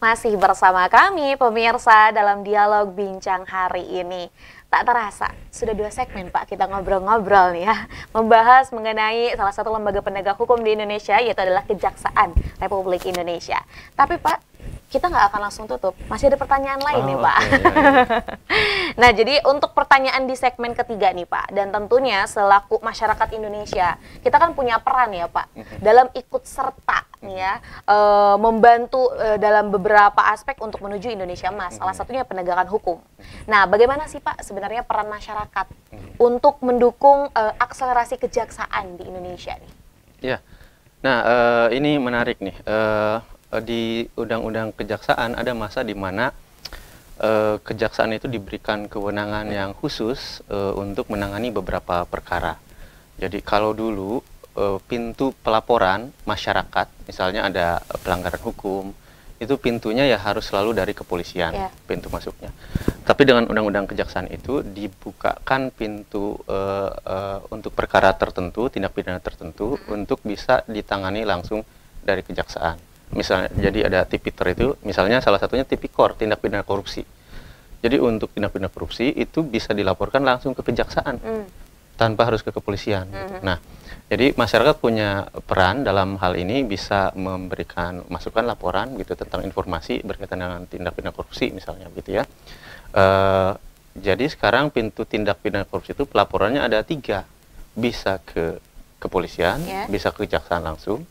Masih bersama kami pemirsa dalam dialog bincang hari ini. Tak terasa, sudah dua segmen Pak kita ngobrol-ngobrol nih ya. Membahas mengenai salah satu lembaga penegak hukum di Indonesia yaitu adalah Kejaksaan Republik Indonesia. Tapi Pak, kita nggak akan langsung tutup. Masih ada pertanyaan lain oh, nih ah, Pak. Okay. Ya, ya. nah jadi untuk pertanyaan di segmen ketiga nih Pak, dan tentunya selaku masyarakat Indonesia, kita kan punya peran ya Pak dalam ikut serta nih ya e, membantu e, dalam beberapa aspek untuk menuju Indonesia Emas. Salah satunya penegakan hukum. Nah bagaimana sih Pak sebenarnya peran masyarakat untuk mendukung e, akselerasi kejaksaan di Indonesia nih? Ya, yeah. nah ini menarik nih Eh, di undang-undang kejaksaan ada masa di mana uh, kejaksaan itu diberikan kewenangan yang khusus uh, untuk menangani beberapa perkara. Jadi kalau dulu uh, pintu pelaporan masyarakat, misalnya ada pelanggaran hukum, itu pintunya ya harus selalu dari kepolisian yeah. pintu masuknya. Tapi dengan undang-undang kejaksaan itu dibukakan pintu uh, uh, untuk perkara tertentu, tindak pidana tertentu, untuk bisa ditangani langsung dari kejaksaan misalnya jadi ada tipiter itu misalnya salah satunya tipikor tindak pidana korupsi jadi untuk tindak pidana korupsi itu bisa dilaporkan langsung ke kejaksaan mm. tanpa harus ke kepolisian mm -hmm. gitu. nah jadi masyarakat punya peran dalam hal ini bisa memberikan masukan laporan gitu tentang informasi berkaitan dengan tindak pidana korupsi misalnya gitu ya e, jadi sekarang pintu tindak pidana korupsi itu pelaporannya ada tiga bisa ke kepolisian yeah. bisa ke kejaksaan langsung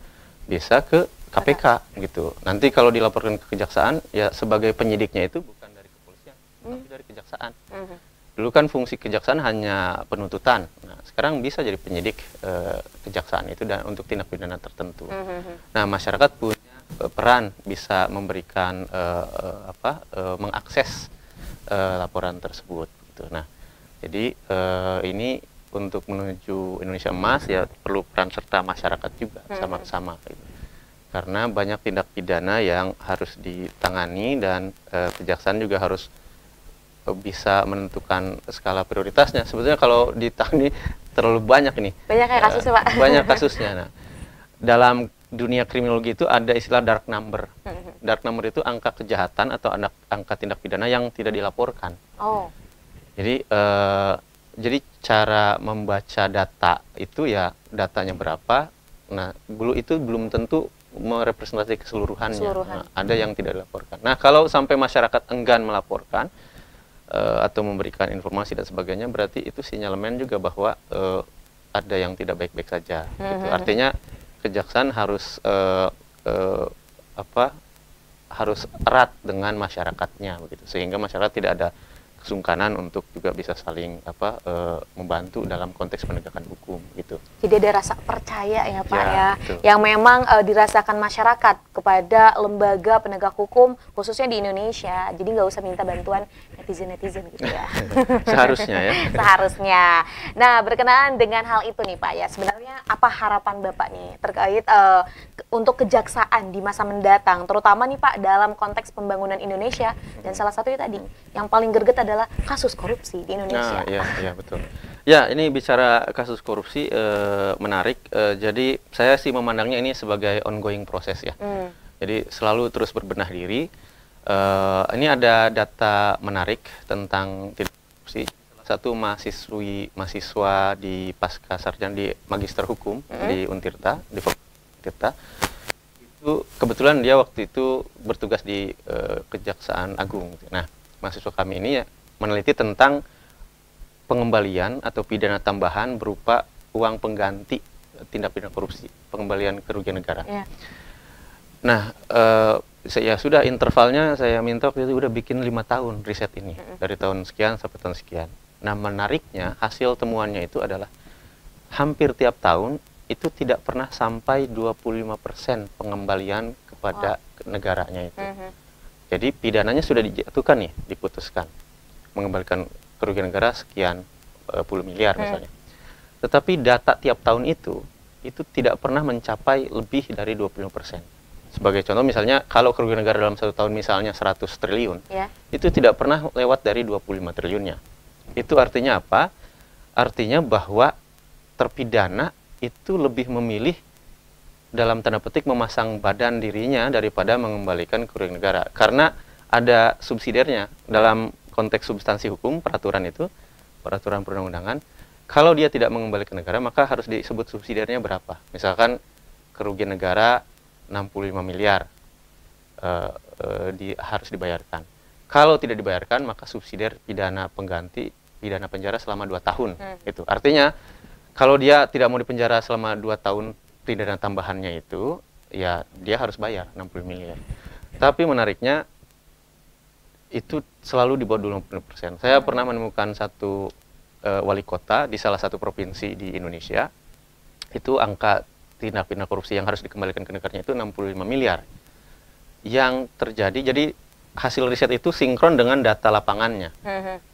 bisa ke KPK gitu. Nanti kalau dilaporkan ke kejaksaan ya sebagai penyidiknya itu bukan dari kepolisian hmm. tapi dari kejaksaan. Hmm. Dulu kan fungsi kejaksaan hanya penuntutan. Nah, sekarang bisa jadi penyidik eh, kejaksaan itu dan untuk tindak pidana tertentu. Hmm. hmm, hmm. Nah, masyarakat punya eh, peran bisa memberikan eh, apa mengakses laporan tersebut gitu. Nah, jadi ini untuk menuju Indonesia emas ya perlu peran serta masyarakat juga hmm, sama-sama gitu karena banyak tindak pidana yang harus ditangani dan e, kejaksaan juga harus eh, bisa menentukan skala prioritasnya. Sebetulnya kalau ditangani terlalu banyak nih. Banyak ya eh, kasusnya, Pak. Banyak kasusnya. Nah, dalam dunia kriminologi itu ada istilah dark number. Mm-hmm. Dark number itu angka kejahatan atau angka tindak pidana yang tidak mm-hmm. dilaporkan. Oh. Jadi e, jadi cara membaca data itu ya datanya berapa. Nah, dulu itu belum tentu merepresentasi keseluruhannya. Keseluruhan. Nah, ada yang tidak dilaporkan. Nah, kalau sampai masyarakat enggan melaporkan uh, atau memberikan informasi dan sebagainya, berarti itu sinyalemen juga bahwa uh, ada yang tidak baik-baik saja. -hmm. gitu. Mm-hmm. Artinya kejaksaan harus uh, uh, apa? Harus erat dengan masyarakatnya begitu, sehingga masyarakat tidak ada kesungkanan untuk juga bisa saling apa e, membantu dalam konteks penegakan hukum gitu. Jadi ada rasa percaya ya Pak ya, ya yang memang e, dirasakan masyarakat kepada lembaga penegak hukum khususnya di Indonesia. Jadi nggak usah minta bantuan netizen-netizen gitu ya. Seharusnya ya. Seharusnya. Nah, berkenaan dengan hal itu nih Pak ya, sebenarnya apa harapan Bapak nih terkait uh, untuk kejaksaan di masa mendatang, terutama nih Pak dalam konteks pembangunan Indonesia dan salah satunya tadi yang paling gerget adalah kasus korupsi di Indonesia. Nah, ya ya betul. Ya, ini bicara kasus korupsi e, menarik. E, jadi saya sih memandangnya ini sebagai ongoing proses ya. Mm. Jadi selalu terus berbenah diri. Uh, ini ada data menarik tentang korupsi. Salah satu mahasiswi mahasiswa di pasca sarjana di magister hukum mm -hmm. di Untirta, di Untirta itu kebetulan dia waktu itu bertugas di uh, Kejaksaan Agung. Nah, mahasiswa kami ini ya meneliti tentang pengembalian atau pidana tambahan berupa uang pengganti tindak pidana korupsi, pengembalian kerugian negara. Yeah. Nah, uh, saya ya sudah intervalnya saya minta waktu itu udah bikin lima tahun riset ini mm -hmm. dari tahun sekian sampai tahun sekian. Nah menariknya hasil temuannya itu adalah hampir tiap tahun itu tidak pernah sampai 25% pengembalian kepada oh. negaranya itu. Mm -hmm. Jadi pidananya sudah dijatuhkan nih, diputuskan mengembalikan kerugian negara sekian uh, puluh miliar mm. misalnya. Tetapi data tiap tahun itu itu tidak pernah mencapai lebih dari 25 persen. Sebagai contoh misalnya kalau kerugian negara dalam satu tahun misalnya 100 triliun, yeah. itu tidak pernah lewat dari 25 triliunnya. Itu artinya apa? Artinya bahwa terpidana itu lebih memilih dalam tanda petik memasang badan dirinya daripada mengembalikan kerugian negara karena ada subsidiarnya dalam konteks substansi hukum peraturan itu peraturan perundang-undangan kalau dia tidak mengembalikan negara maka harus disebut subsidiarnya berapa misalkan kerugian negara 65 miliar uh, uh, di, harus dibayarkan. Kalau tidak dibayarkan maka subsidi pidana pengganti pidana penjara selama 2 tahun. Hmm. Itu artinya kalau dia tidak mau dipenjara selama 2 tahun pidana tambahannya itu ya dia harus bayar 60 miliar. Tapi menariknya itu selalu di bawah 20%. Saya hmm. pernah menemukan satu uh, wali kota di salah satu provinsi di Indonesia itu angka tindak pidana korupsi yang harus dikembalikan ke negaranya itu 65 miliar yang terjadi jadi hasil riset itu sinkron dengan data lapangannya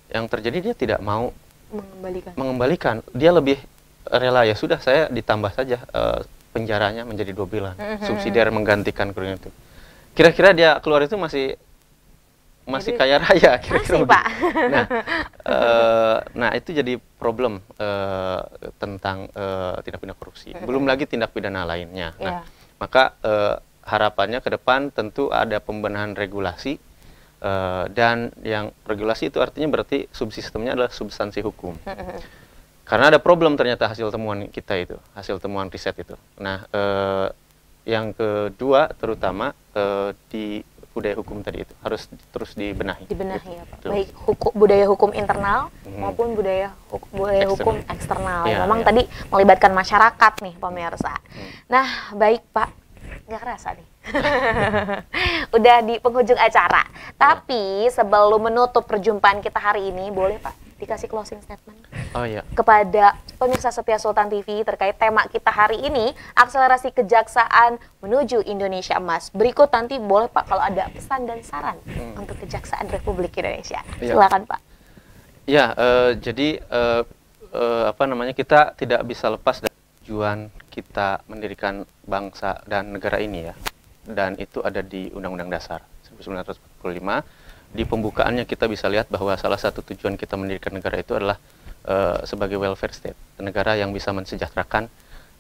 yang terjadi dia tidak mau mengembalikan mengembalikan dia lebih rela ya sudah saya ditambah saja uh, penjaranya menjadi dua bulan subsidiar menggantikan kurun itu kira-kira dia keluar itu masih masih Jadi, kaya raya kira-kira nah Eh, nah itu jadi problem uh, tentang uh, tindak pidana korupsi. Belum lagi tindak pidana lainnya. Nah, yeah. maka uh, harapannya ke depan tentu ada pembenahan regulasi uh, dan yang regulasi itu artinya berarti subsistemnya adalah substansi hukum. Karena ada problem ternyata hasil temuan kita itu, hasil temuan riset itu. Nah, uh, yang kedua terutama uh, di budaya hukum tadi itu harus terus dibenahi. Dibenahi ya Pak. Baik hukum, budaya hukum internal hmm. maupun budaya hukum, budaya eksternal. hukum eksternal. Ya, Memang ya. tadi melibatkan masyarakat nih pemirsa. Hmm. Nah baik Pak, nggak kerasa nih. Udah di penghujung acara. Iya. Tapi sebelum menutup perjumpaan kita hari ini, boleh Pak dikasih closing statement oh, iya. kepada pemirsa setia Sultan TV terkait tema kita hari ini akselerasi kejaksaan menuju Indonesia Emas. Berikut nanti boleh Pak kalau ada pesan dan saran hmm. untuk kejaksaan Republik Indonesia. Iya. Silakan Pak. Ya, uh, jadi uh, uh, apa namanya kita tidak bisa lepas dari tujuan kita mendirikan bangsa dan negara ini ya. Dan itu ada di Undang-Undang Dasar 1945 di pembukaannya kita bisa lihat bahwa salah satu tujuan kita mendirikan negara itu adalah uh, sebagai welfare state, negara yang bisa mensejahterakan,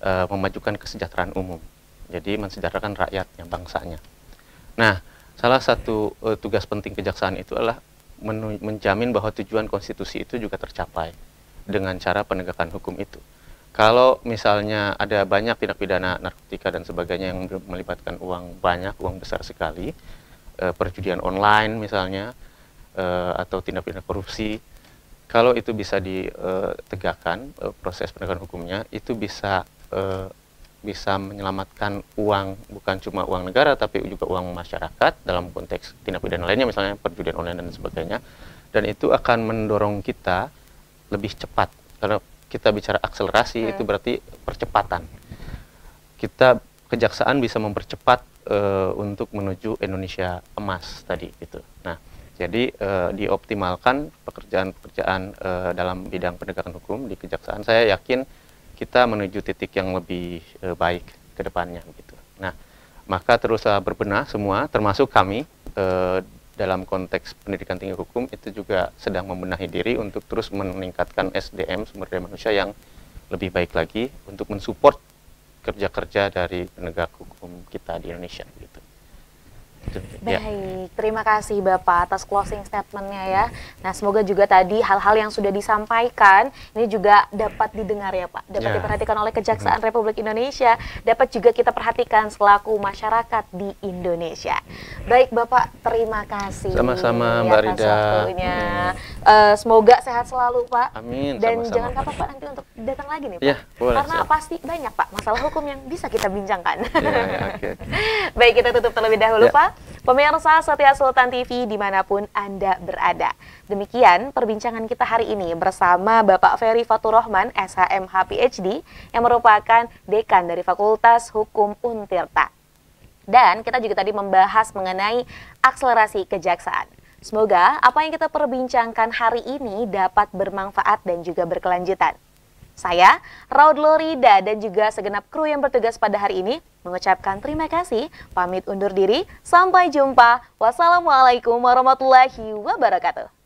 uh, memajukan kesejahteraan umum. Jadi mensejahterakan rakyatnya, bangsanya. Nah, salah satu uh, tugas penting kejaksaan itu adalah menjamin bahwa tujuan konstitusi itu juga tercapai dengan cara penegakan hukum itu. Kalau misalnya ada banyak tindak pidana narkotika dan sebagainya yang melibatkan uang banyak, uang besar sekali, e, perjudian online misalnya e, atau tindak pidana korupsi kalau itu bisa ditegakkan e, proses penegakan hukumnya itu bisa e, bisa menyelamatkan uang bukan cuma uang negara tapi juga uang masyarakat dalam konteks tindak pidana lainnya misalnya perjudian online dan sebagainya dan itu akan mendorong kita lebih cepat karena kita bicara akselerasi hmm. itu berarti percepatan kita kejaksaan bisa mempercepat uh, untuk menuju Indonesia emas tadi gitu. Nah, jadi uh, dioptimalkan pekerjaan-pekerjaan uh, dalam bidang penegakan hukum di kejaksaan. Saya yakin kita menuju titik yang lebih uh, baik ke depannya gitu. Nah, maka teruslah berbenah semua termasuk kami uh, dalam konteks pendidikan tinggi hukum itu juga sedang membenahi diri untuk terus meningkatkan SDM sumber daya manusia yang lebih baik lagi untuk mensupport kerja-kerja dari penegak hukum kita di Indonesia gitu. Gitu. Ya. Baik, terima kasih Bapak atas closing statementnya ya. Nah, semoga juga tadi hal-hal yang sudah disampaikan ini juga dapat didengar ya Pak, dapat ya. diperhatikan oleh Kejaksaan Republik Indonesia, dapat juga kita perhatikan selaku masyarakat di Indonesia. Baik Bapak, terima kasih. Sama-sama ya, Mbak Rida. Ya. Uh, semoga sehat selalu Pak. Amin. Dan sama -sama, jangan kapok Pak nanti untuk datang lagi nih Pak. Ya, boleh, Karena siap. pasti banyak Pak masalah hukum yang bisa kita bincangkan. Ya, ya, okay. Baik, kita tutup terlebih dahulu ya. Pak. Pemirsa Setia Sultan TV dimanapun Anda berada. Demikian perbincangan kita hari ini bersama Bapak Ferry Faturrahman, SHMH PhD, yang merupakan Dekan dari Fakultas Hukum Untirta. Dan kita juga tadi membahas mengenai akselerasi kejaksaan. Semoga apa yang kita perbincangkan hari ini dapat bermanfaat dan juga berkelanjutan. Saya, Raud Lorida dan juga segenap kru yang bertugas pada hari ini mengucapkan terima kasih, pamit undur diri, sampai jumpa. Wassalamualaikum warahmatullahi wabarakatuh.